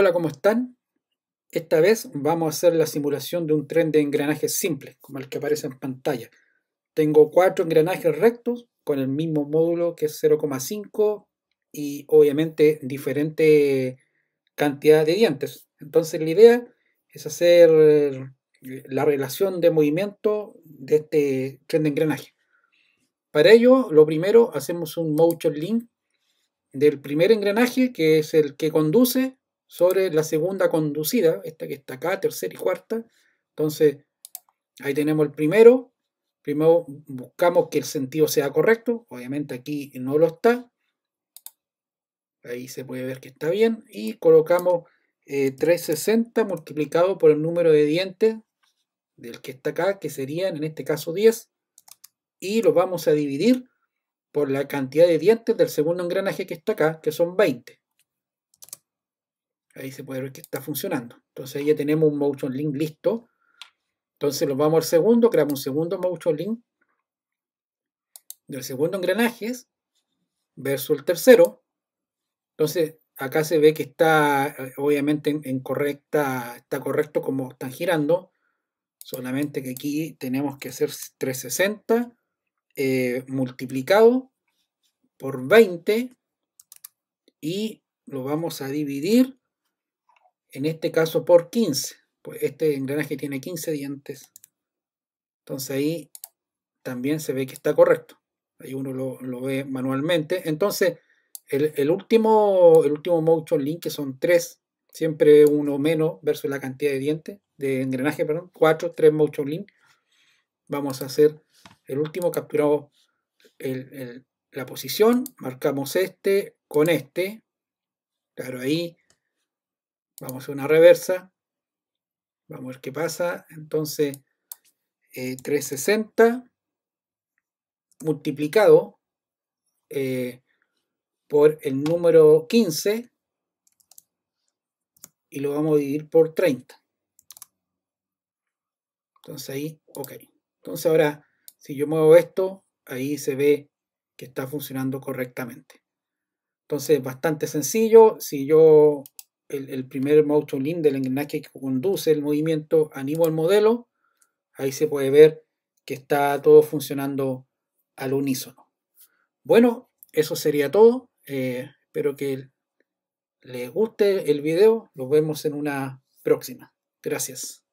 Hola, ¿cómo están? Esta vez vamos a hacer la simulación de un tren de engranajes simple como el que aparece en pantalla. Tengo cuatro engranajes rectos con el mismo módulo que es 0,5 y obviamente diferente cantidad de dientes. Entonces la idea es hacer eh, la relación de movimiento de este tren de engranaje. Para ello, lo primero hacemos un motion link del primer engranaje, que es el que conduce sobre la segunda conducida, esta que está acá, tercera y cuarta. Entonces, ahí tenemos el primero. Primero buscamos que el sentido sea correcto. Obviamente aquí no lo está. Ahí se puede ver que está bien. Y colocamos 360 eh, multiplicado por el número de dientes del que está acá, que serían en este caso 10. Y lo vamos a dividir por la cantidad de dientes del segundo engranaje que está acá, que son 20. Ahí se puede ver que está funcionando. Entonces ahí ya tenemos un motion link listo. Entonces nos vamos al segundo, creamos un segundo motion link. Del segundo engranajes versus el tercero. Entonces acá se ve que está eh, obviamente en, correcta, está correcto como están girando. Solamente que aquí tenemos que hacer 360 eh, multiplicado por 20 y lo vamos a dividir en este caso por 15. Pues este engranaje tiene 15 dientes. Entonces ahí también se ve que está correcto. Ahí uno lo, ve manualmente. Entonces, el, último, el último motion link, que son 3, siempre uno menos versus la cantidad de dientes, de engranaje, perdón, 4, 3 motion link. Vamos a hacer el último, capturamos el, la posición, marcamos este con este. Claro, ahí Vamos a una reversa. Vamos a ver qué pasa. Entonces, 360 eh, multiplicado eh, por el número 15 y lo vamos a dividir por 30. Entonces ahí, ok. Entonces ahora, si yo muevo esto, ahí se ve que está funcionando correctamente. Entonces, bastante sencillo. Si yo el, primer primer link del engranaje que conduce el movimiento, animo al modelo, ahí se puede ver que está todo funcionando al unísono. Bueno, eso sería todo. Eh, espero que les guste el video. Nos vemos en una próxima. Gracias.